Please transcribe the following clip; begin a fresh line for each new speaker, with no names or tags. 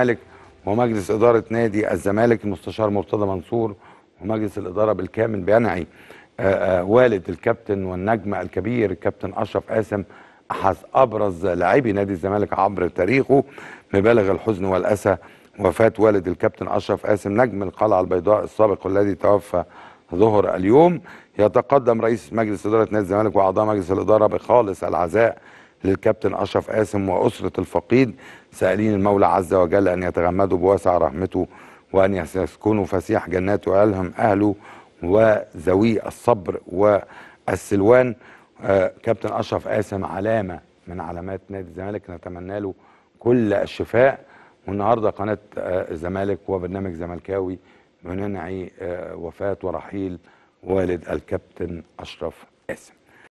الزمالك ومجلس إدارة نادي الزمالك المستشار مرتضى منصور ومجلس الإدارة بالكامل بينعي آه، آه، والد الكابتن والنجم الكبير الكابتن أشرف قاسم أحد أبرز لاعبي نادي الزمالك عبر تاريخه مبالغ الحزن والأسى وفاة والد الكابتن أشرف قاسم نجم القلعة البيضاء السابق والذي توفى ظهر اليوم يتقدم رئيس مجلس إدارة نادي الزمالك وأعضاء مجلس الإدارة بخالص العزاء للكابتن أشرف قاسم وأسرة الفقيد سائلين المولى عز وجل أن يتغمدوا بواسع رحمته وأن يسكنوا فسيح جناته ويلهم أهله وذوي الصبر والسلوان آه، كابتن أشرف قاسم علامة من علامات نادي الزمالك نتمنى له كل الشفاء والنهارده قناة آه، الزمالك وبرنامج زملكاوي بننعي آه، وفاة ورحيل والد الكابتن أشرف قاسم